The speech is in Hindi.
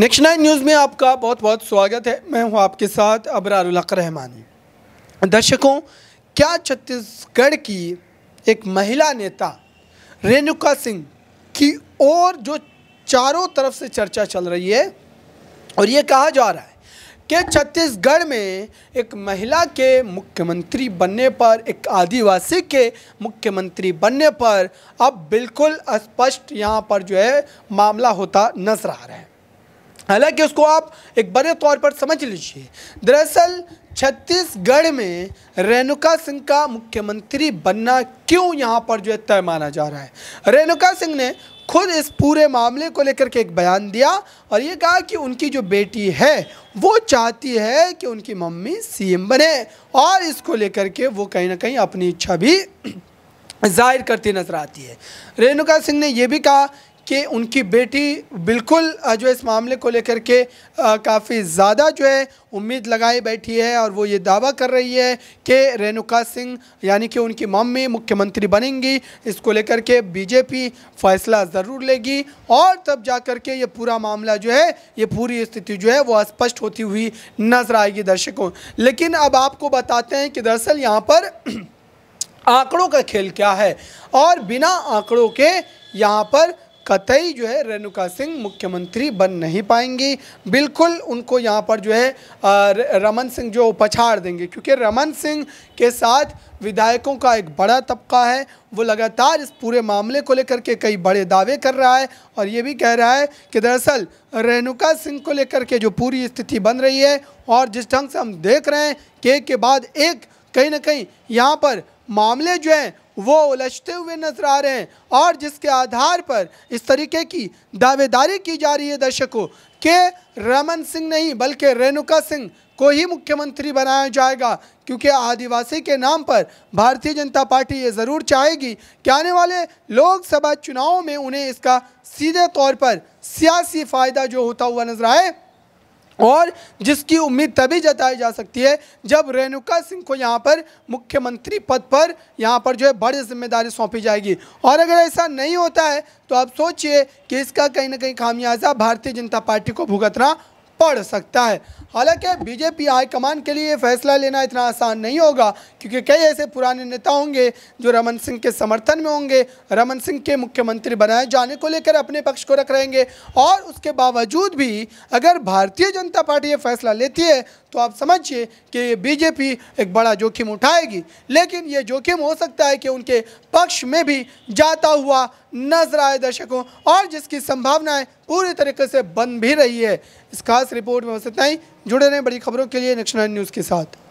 नेक्स्ट नाइन न्यूज़ में आपका बहुत बहुत स्वागत है मैं हूँ आपके साथ अबरारक रहमानी दर्शकों क्या छत्तीसगढ़ की एक महिला नेता रेणुका सिंह की और जो चारों तरफ से चर्चा चल रही है और ये कहा जा रहा है कि छत्तीसगढ़ में एक महिला के मुख्यमंत्री बनने पर एक आदिवासी के मुख्यमंत्री बनने पर अब बिल्कुल स्पष्ट यहाँ पर जो है मामला होता नजर आ रहा है हालांकि उसको आप एक बड़े तौर पर समझ लीजिए दरअसल छत्तीसगढ़ में रेणुका सिंह का मुख्यमंत्री बनना क्यों यहाँ पर जो है तय माना जा रहा है रेणुका सिंह ने खुद इस पूरे मामले को लेकर के एक बयान दिया और ये कहा कि उनकी जो बेटी है वो चाहती है कि उनकी मम्मी सीएम बने और इसको लेकर के वो कहीं ना कहीं अपनी इच्छा भी जाहिर करती नजर आती है रेणुका सिंह ने यह भी कहा कि उनकी बेटी बिल्कुल जो इस मामले को लेकर के काफ़ी ज़्यादा जो है उम्मीद लगाई बैठी है और वो ये दावा कर रही है कि रेणुका सिंह यानी कि उनकी मम्मी मुख्यमंत्री बनेंगी इसको लेकर के बीजेपी फैसला ज़रूर लेगी और तब जा कर के ये पूरा मामला जो है ये पूरी स्थिति जो है वो स्पष्ट होती हुई नजर आएगी दर्शकों लेकिन अब आपको बताते हैं कि दरअसल यहाँ पर आंकड़ों का खेल क्या है और बिना आंकड़ों के यहाँ पर कतई जो है रेणुका सिंह मुख्यमंत्री बन नहीं पाएंगी बिल्कुल उनको यहाँ पर जो है रमन सिंह जो पछाड़ देंगे क्योंकि रमन सिंह के साथ विधायकों का एक बड़ा तबका है वो लगातार इस पूरे मामले को लेकर के कई बड़े दावे कर रहा है और ये भी कह रहा है कि दरअसल रेणुका सिंह को लेकर के जो पूरी स्थिति बन रही है और जिस ढंग से हम देख रहे हैं कि एक के बाद एक कहीं ना कहीं यहाँ पर मामले जो हैं वो उलझते हुए नजर आ रहे हैं और जिसके आधार पर इस तरीके की दावेदारी की जा रही है दर्शकों के रमन सिंह नहीं बल्कि रेणुका सिंह को ही मुख्यमंत्री बनाया जाएगा क्योंकि आदिवासी के नाम पर भारतीय जनता पार्टी ये ज़रूर चाहेगी कि आने वाले लोकसभा चुनाव में उन्हें इसका सीधे तौर पर सियासी फ़ायदा जो होता हुआ नजर आए और जिसकी उम्मीद तभी जताई जा सकती है जब रेणुका सिंह को यहाँ पर मुख्यमंत्री पद पर यहाँ पर जो है बड़ी जिम्मेदारी सौंपी जाएगी और अगर ऐसा नहीं होता है तो आप सोचिए कि इसका कहीं ना कहीं खामियाजा भारतीय जनता पार्टी को भुगतना पड़ सकता है हालांकि बीजेपी हाईकमान के लिए फैसला लेना इतना आसान नहीं होगा क्योंकि कई ऐसे पुराने नेता होंगे जो रमन सिंह के समर्थन में होंगे रमन सिंह के मुख्यमंत्री बनाए जाने को लेकर अपने पक्ष को रख रहेंगे और उसके बावजूद भी अगर भारतीय जनता पार्टी ये फैसला लेती है तो आप समझिए कि बीजेपी एक बड़ा जोखिम उठाएगी लेकिन ये जोखिम हो सकता है कि उनके पक्ष में भी जाता हुआ नजर आए दर्शकों और जिसकी संभावनाएं पूरी तरीके से बन भी रही है इस खास रिपोर्ट में बस इतना ही जुड़े रहें बड़ी खबरों के लिए नेक्स्ट न्यूज़ के साथ